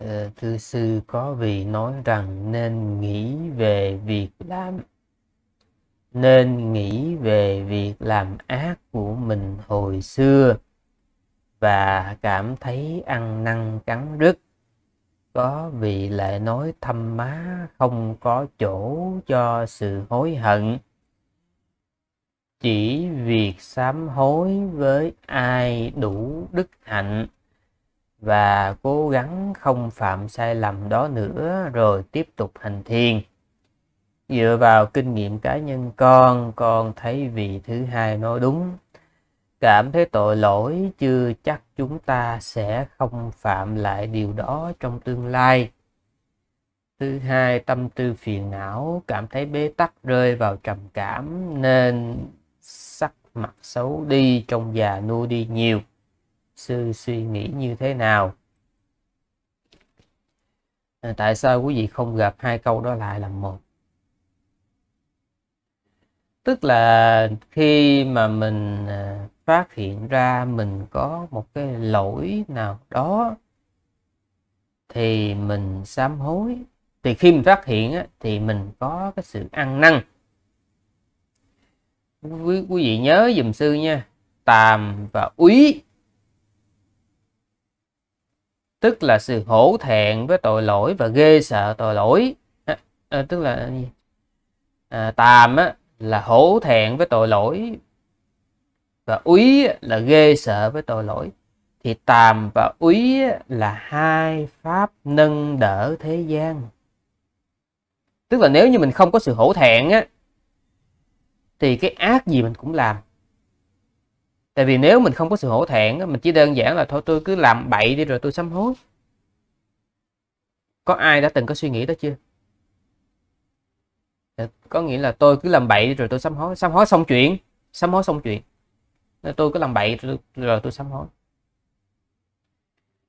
Ờ, Thư sư có vị nói rằng nên nghĩ về việc làm nên nghĩ về việc làm ác của mình hồi xưa và cảm thấy ăn năn cắn rứt có vị lại nói thâm má không có chỗ cho sự hối hận chỉ việc sám hối với ai đủ đức hạnh và cố gắng không phạm sai lầm đó nữa rồi tiếp tục hành thiền dựa vào kinh nghiệm cá nhân con con thấy vị thứ hai nói đúng cảm thấy tội lỗi chưa chắc chúng ta sẽ không phạm lại điều đó trong tương lai thứ hai tâm tư phiền não cảm thấy bế tắc rơi vào trầm cảm nên sắc mặt xấu đi trong già nua đi nhiều sư suy nghĩ như thế nào ờ, tại sao quý vị không gặp hai câu đó lại là một tức là khi mà mình ờ, phát hiện ra mình có một cái lỗi nào đó thì mình sám hối thì khi mình phát hiện á, thì mình có cái sự ăn năn quý, quý vị nhớ dùm sư nha tàm và úy tức là sự hổ thẹn với tội lỗi và ghê sợ tội lỗi à, à, tức là à, tàm á, là hổ thẹn với tội lỗi và úy là ghê sợ với tội lỗi thì tàm và úy là hai pháp nâng đỡ thế gian tức là nếu như mình không có sự hổ thẹn á thì cái ác gì mình cũng làm tại vì nếu mình không có sự hổ thẹn mình chỉ đơn giản là thôi tôi cứ làm bậy đi rồi tôi sám hối có ai đã từng có suy nghĩ đó chưa dạ, có nghĩa là tôi cứ làm bậy đi rồi tôi sám hối sám hối xong chuyện sám hối xong chuyện tôi cứ làm bậy rồi, tôi sám hối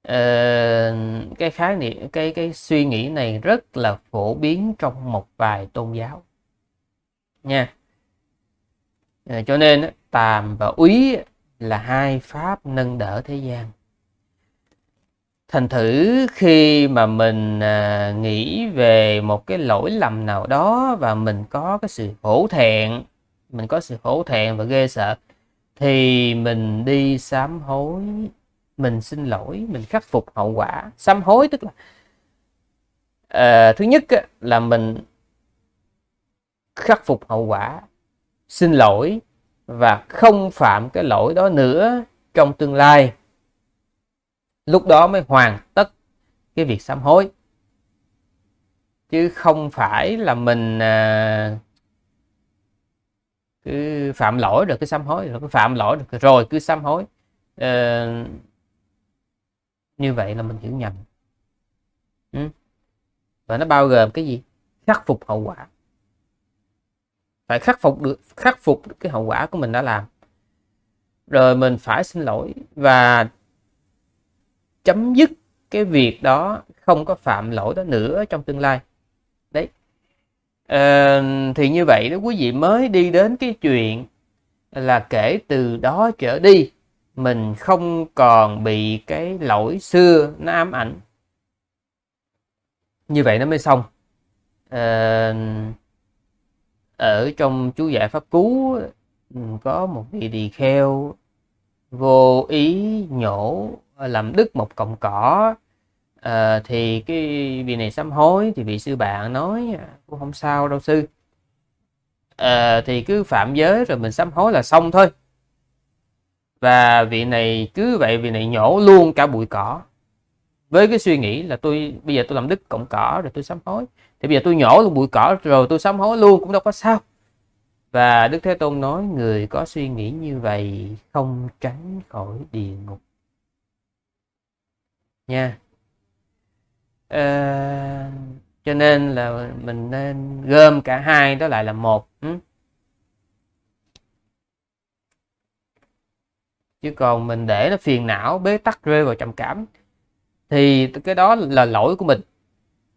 ờ, cái khái niệm cái cái suy nghĩ này rất là phổ biến trong một vài tôn giáo nha ờ, cho nên tàm và úy là hai pháp nâng đỡ thế gian thành thử khi mà mình à, nghĩ về một cái lỗi lầm nào đó và mình có cái sự hổ thẹn mình có sự hổ thẹn và ghê sợ thì mình đi sám hối mình xin lỗi mình khắc phục hậu quả sám hối tức là à, thứ nhất là mình khắc phục hậu quả xin lỗi và không phạm cái lỗi đó nữa trong tương lai lúc đó mới hoàn tất cái việc sám hối chứ không phải là mình à, cứ phạm lỗi rồi cứ sám hối rồi cứ phạm lỗi rồi, rồi cứ sám hối à, như vậy là mình hiểu nhầm ừ. và nó bao gồm cái gì khắc phục hậu quả phải khắc phục được khắc phục được cái hậu quả của mình đã làm rồi mình phải xin lỗi và chấm dứt cái việc đó không có phạm lỗi đó nữa trong tương lai đấy à, thì như vậy đó quý vị mới đi đến cái chuyện là kể từ đó trở đi mình không còn bị cái lỗi xưa nó ám ảnh như vậy nó mới xong à, ở trong chú giải pháp cú ừ, có một vị tỳ kheo vô ý nhổ ờ, làm đứt một cọng cỏ à, thì cái vị này sám hối thì vị sư bạn nói à, cũng không sao đâu sư à, thì cứ phạm giới rồi mình sám hối là xong thôi và vị này cứ vậy vị này nhổ luôn cả bụi cỏ với cái suy nghĩ là tôi bây giờ tôi làm đứt cọng cỏ rồi tôi sám hối thì bây giờ tôi nhổ luôn bụi cỏ rồi tôi sám hối luôn cũng đâu có sao và đức thế tôn nói người có suy nghĩ như vậy không tránh khỏi địa ngục nha à, cho nên là mình nên gom cả hai đó lại là một chứ còn mình để nó phiền não bế tắc rơi vào trầm cảm thì cái đó là lỗi của mình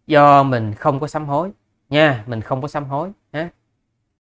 do mình không có sám hối nha mình không có sám hối